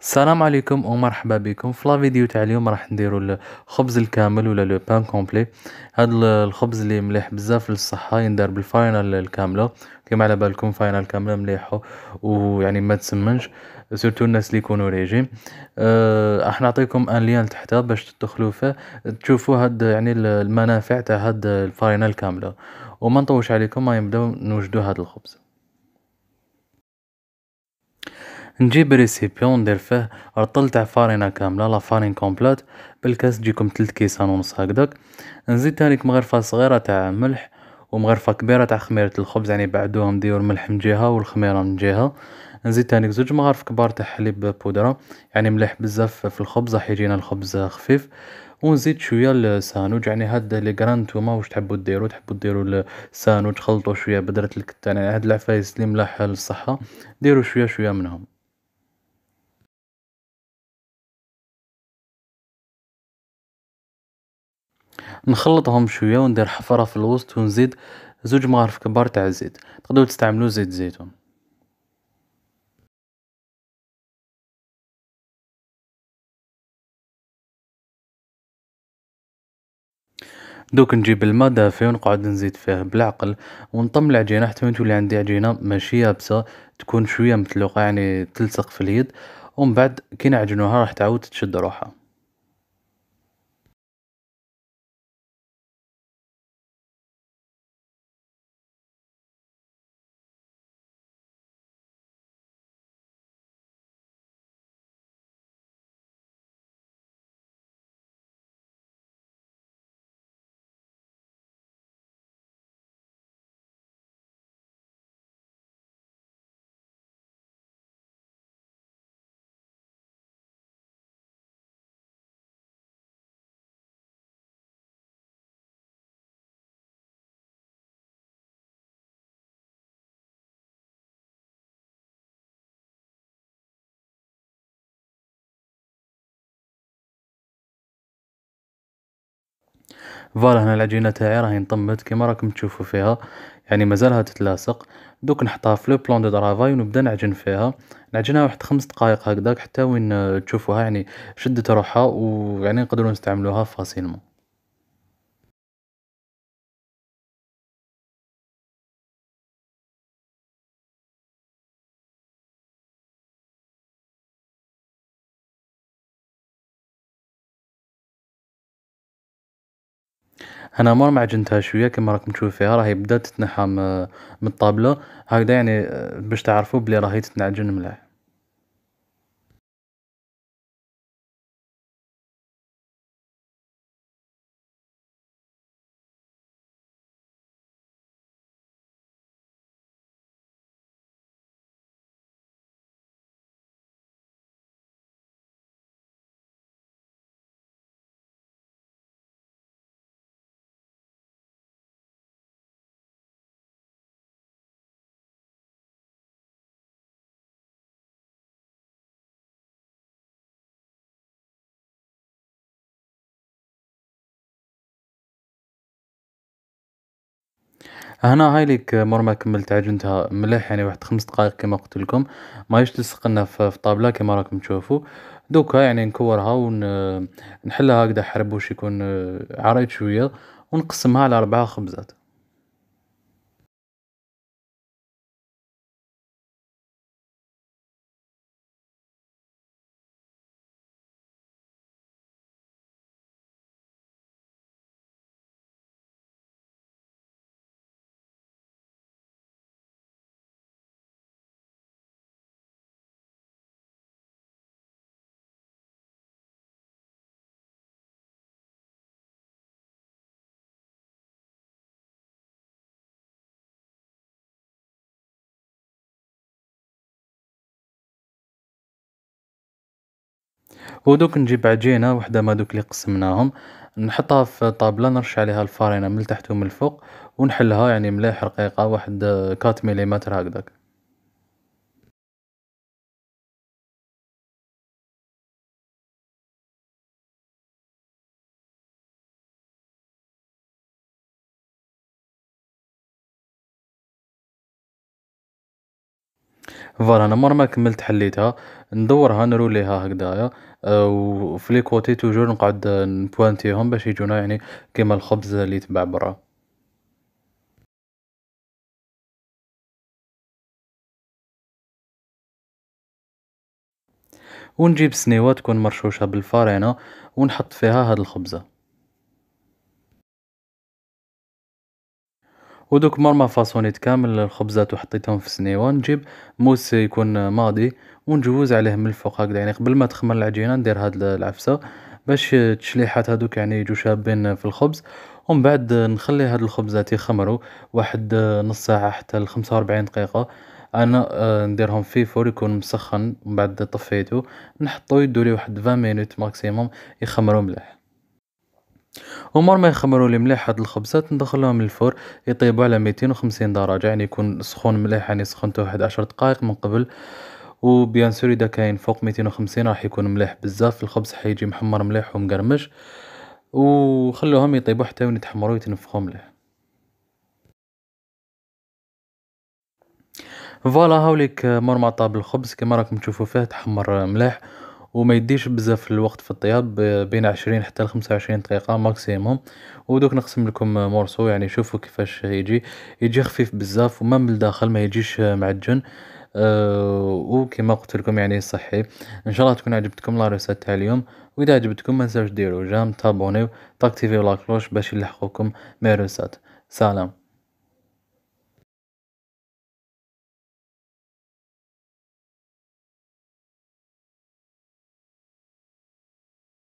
السلام عليكم ومرحبا بكم في لا فيديو تاع اليوم راح نديرو الخبز الكامل ولا لو بان كومبلي هاد الخبز اللي مليح بزاف للصحه يندار بالفاينل الكامله كما على بالكم فاينل كامله مليحه ويعني ما تسمنش سورتو الناس اللي يكونوا ريجيم أه راح نعطيكم ان لين تحتها باش تدخلوا فيه تشوفوا هاد يعني المنافع تاع هاد الفاينل كامله وما نطوش عليكم ما نبداو نوجدوا هاد الخبز نجيب ريسيبيون ندير فيه رطل تاع فارينة كاملة لا فارين كومبلات بالكاس تجيكم تلت كيسان ونص هكداك نزيد تانيك مغرفة صغيرة تاع ملح ومغرفة كبيرة تاع خميرة الخبز يعني بعدوهم ديرو الملح من جهة والخميرة من جهة نزيد تانيك زوج مغارف كبار تاع حليب بودرة يعني مليح بزاف في الخبز راح يجينا الخبز خفيف ونزيد شويه السانوج يعني هاد لي كران نتوما واش تحبو ديرو تحبو ديرو السانوج خلطو شويه بدره الكتان يعني هاد العفايس اللي ملاح للصحه ديرو شويه شويه منهم نخلطهم شويه وندير حفره في الوسط ونزيد زوج مغارف كبار تاع الزيت تقدروا تستعملوا زيت زيتون دوك نجيب الماء دافي ونقعد نزيد فيه بالعقل ونطم العجينة حتى تولي عندي عجينة ماشي يابسة تكون شوية متلوقة يعني تلصق في اليد ومن بعد كي نعجنوها راح تعاود تشد روحها فوالا هنا العجينه تاعي راهي نطمت كيما راكم تشوفوا فيها يعني مازالها تتلاصق دوك نحطها في لو بلون دو طرافاي ونبدا نعجن فيها نعجنها واحد خمس دقائق هكذاك حتى وين تشوفوها يعني شدت روحها ويعني نقدروا نستعملوها فاسيلمون انا مر ما عجنتها شوية كيما راكم تشوفوا فيها راهي بدات تتنحى من الطابلة هكذا يعني آه، باش تعرفوا بلي راهي تتنعجن ملاح هنا هاي ليك مور ما كملت عجنتها مليح يعني واحد خمس دقائق كما قلت لكم ماهيش تلصقنا في الطابله كما راكم تشوفوا دوكا يعني نكورها ونحلها هكذا حربوش يكون عريض شويه ونقسمها على أربعة خبزات ودوك نجيب عجينة وحدة ما دوك اللي قسمناهم نحطها في طابلة نرش عليها الفرينة من تحت ومن الفوق ونحلها يعني مليح رقيقة واحد كات ميليمتر هكداك فوالا انا مور ما كملت حليتها ندورها نروليها هكدايا آه، وفي لي كوتي توجور نقعد نبوانتيهم باش يجونا يعني كيما الخبز اللي يتباع برا ونجيب سنيوه تكون مرشوشه بالفارينه ونحط فيها هاد الخبزه ودوك مر ما فاصونيت كامل الخبزات وحطيتهم في سنيوة نجيب موس يكون ماضي ونجوز عليه من الفوق هكذا يعني قبل ما تخمر العجينه ندير هاد العفسه باش التشليحات هادوك يعني يجو شابين في الخبز ومن بعد نخلي هاد الخبزات يخمروا واحد نص ساعه حتى ل 45 دقيقه انا آه، نديرهم في فور يكون مسخن من بعد طفيتو نحطو يدولي واحد 20 مينوت ماكسيموم يخمروا مليح ومر ما يخمروا لي مليح هاد الخبزات ندخلهم للفور يطيبوا على 250 درجه يعني يكون سخون مليح يعني سخنته واحد عشر دقائق من قبل وبيان سور اذا كاين فوق 250 راح يكون مليح بزاف الخبز حيجي محمر مليح ومقرمش وخلوهم يطيبوا حتى وين يتحمروا يتنفخوا مليح فوالا هاوليك مر طاب الخبز كما راكم تشوفوا فيه تحمر مليح وما يديش بزاف الوقت في الطياب بين عشرين حتى لخمسة وعشرين دقيقه ماكسيموم ودوك نقسم لكم مورسو يعني شوفوا كيفاش يجي يجي خفيف بزاف وما من الداخل ما يجيش معجن آه، وكما قلت لكم يعني صحي ان شاء الله تكون عجبتكم لا تاع اليوم واذا عجبتكم ما تنساوش ديروا جام تابونيو تاكتيفيو لا كلوش باش يلحقوكم مي سلام